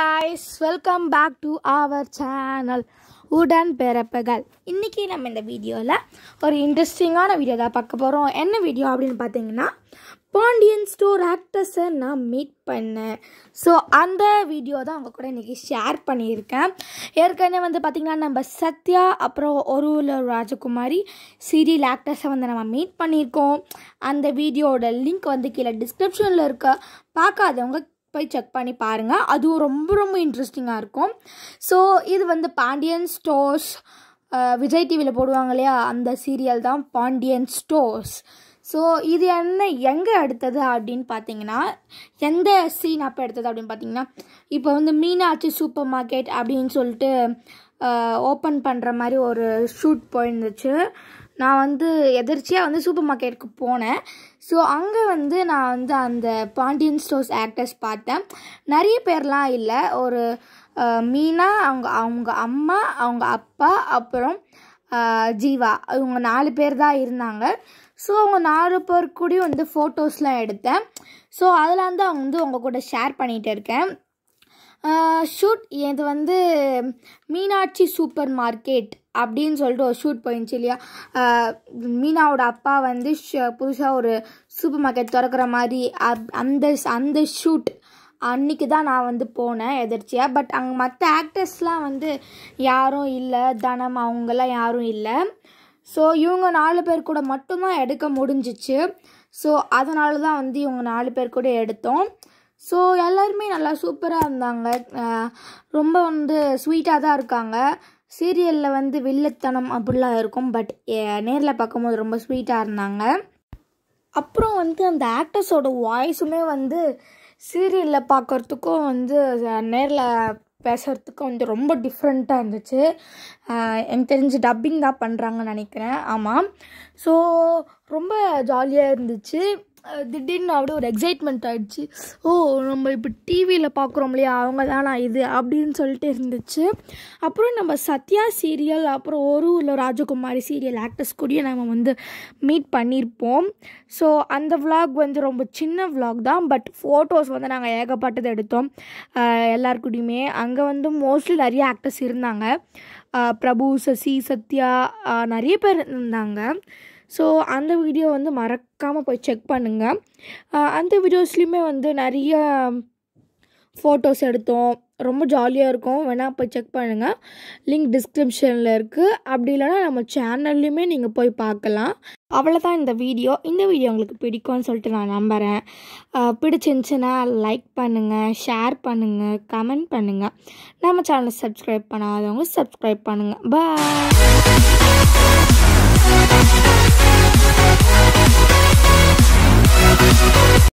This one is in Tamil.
guys welcome back to our channel உடன் பிறப்புகள் இன்றைக்கி நம்ம இந்த வீடியோவில் ஒரு இன்ட்ரெஸ்டிங்கான வீடியோ தான் பார்க்க போகிறோம் என்ன வீடியோ அப்படின்னு பார்த்தீங்கன்னா பாண்டியன் ஸ்டோர் ஆக்டர்ஸை நான் மீட் பண்ணேன் ஸோ அந்த வீடியோ தான் அவங்க கூட இன்றைக்கி ஷேர் பண்ணியிருக்கேன் ஏற்கனவே வந்து பார்த்திங்கன்னா நம்ம சத்யா அப்புறம் ஒருவில் ராஜகுமாரி சீரியல் ஆக்டர்ஸை வந்து நம்ம மீட் பண்ணியிருக்கோம் அந்த வீடியோட லிங்க் வந்து கீழே டிஸ்கிரிப்ஷனில் இருக்க பார்க்காதவங்க போய் செக் பண்ணி பாருங்கள் அதுவும் ரொம்ப ரொம்ப இன்ட்ரெஸ்டிங்காக இருக்கும் ஸோ இது வந்து பாண்டியன் ஸ்டோர்ஸ் விஜய் டிவியில் போடுவாங்க இல்லையா அந்த சீரியல் தான் பாண்டியன் ஸ்டோர்ஸ் ஸோ இது என்ன எங்கே எடுத்தது அப்படின்னு பார்த்தீங்கன்னா எந்த சீன் அப்போ எடுத்தது அப்படின்னு பார்த்தீங்கன்னா இப்போ வந்து மீனாட்சி சூப்பர் மார்க்கெட் அப்படின்னு சொல்லிட்டு ஓப்பன் பண்ணுற மாதிரி ஒரு ஷூட் போயிருந்துச்சு நான் வந்து எதிர்ச்சியாக வந்து சூப்பர் மார்க்கெட்டுக்கு போனேன் ஸோ அங்கே வந்து நான் வந்து அந்த பாண்டியன் ஸ்டோர்ஸ் ஆக்டர்ஸ் பார்த்தேன் நிறைய பேர்லாம் இல்லை ஒரு மீனா அவங்க அவங்க அம்மா அவங்க அப்பா அப்புறம் ஜீவா இவங்க நாலு பேர் தான் இருந்தாங்க ஸோ அவங்க நாலு பேர் கூடயும் வந்து ஃபோட்டோஸ்லாம் எடுத்தேன் ஸோ அதில் வந்து அவங்க வந்து உங்கள் கூட ஷேர் பண்ணிகிட்டு இருக்கேன் ஷூட் இது வந்து மீனாட்சி சூப்பர் மார்க்கெட் அப்படின்னு சொல்லிட்டு ஒரு ஷூட் போயிடுச்சு இல்லையா மீனாவோட அப்பா வந்து புதுசாக ஒரு சூப்பர் மார்க்கெட் திறக்கிற மாதிரி அந்த அந்த ஷூட் அன்னைக்கு தான் நான் வந்து போனேன் எதிர்ச்சியாக பட் அங்கே மற்ற ஆக்டர்ஸ்லாம் வந்து யாரும் இல்லை தனம் அவங்கெல்லாம் யாரும் இல்லை ஸோ இவங்க நாலு பேர் கூட மட்டும்தான் எடுக்க முடிஞ்சிச்சு ஸோ அதனால தான் வந்து இவங்க நாலு பேர் கூட எடுத்தோம் ஸோ எல்லாருமே நல்லா சூப்பராக இருந்தாங்க ரொம்ப வந்து ஸ்வீட்டாக தான் இருக்காங்க சீரியலில் வந்து வில்லத்தனம் அப்படிலாம் இருக்கும் பட் நேரில் பார்க்கும்போது ரொம்ப ஸ்வீட்டாக இருந்தாங்க அப்புறம் வந்து அந்த ஆக்டர்ஸோட வாய்ஸுமே வந்து சீரியலில் பார்க்குறதுக்கும் வந்து நேரில் பேசுகிறதுக்கும் வந்து ரொம்ப டிஃப்ரெண்ட்டாக இருந்துச்சு எனக்கு தெரிஞ்சு டப்பிங் தான் பண்ணுறாங்கன்னு நினைக்கிறேன் ஆமாம் ஸோ ரொம்ப ஜாலியாக இருந்துச்சு திடீர்னு அப்படியே ஒரு எக்ஸைட்மெண்ட் ஆகிடுச்சு ஓ நம்ம இப்போ டிவியில் பார்க்குறோம் இல்லையா அவங்க தானா இது அப்படின்னு சொல்லிட்டு இருந்துச்சு அப்புறம் நம்ம சத்யா சீரியல் அப்புறம் ஒரு ஊரில் ராஜகுமாரி சீரியல் ஆக்டர்ஸ் கூடயே நம்ம வந்து மீட் பண்ணியிருப்போம் ஸோ அந்த விலாக் வந்து ரொம்ப சின்ன விலாக் தான் பட் ஃபோட்டோஸ் வந்து நாங்கள் ஏகப்பட்டது எடுத்தோம் எல்லாருக்குடியுமே அங்கே வந்து மோஸ்ட்லி நிறைய ஆக்டர்ஸ் இருந்தாங்க பிரபு சசி சத்யா நிறைய பேர் இருந்தாங்க ஸோ அந்த வீடியோ வந்து மறக்காமல் போய் செக் பண்ணுங்கள் அந்த வீடியோஸ்லேயுமே வந்து நிறைய ஃபோட்டோஸ் எடுத்தோம் ரொம்ப ஜாலியாக இருக்கும் வேணால் போய் செக் பண்ணுங்கள் லிங்க் டிஸ்கிரிப்ஷனில் இருக்குது அப்படி இல்லைனா நம்ம சேனல்லையுமே நீங்கள் போய் பார்க்கலாம் அவ்வளோதான் இந்த வீடியோ இந்த வீடியோ உங்களுக்கு பிடிக்கும்னு சொல்லிட்டு நான் நம்புகிறேன் பிடிச்சிருந்துச்சுன்னா லைக் பண்ணுங்கள் ஷேர் பண்ணுங்கள் கமெண்ட் பண்ணுங்கள் நம்ம சேனலை சப்ஸ்கிரைப் பண்ணாதவங்க சப்ஸ்கிரைப் பண்ணுங்கள் பாய்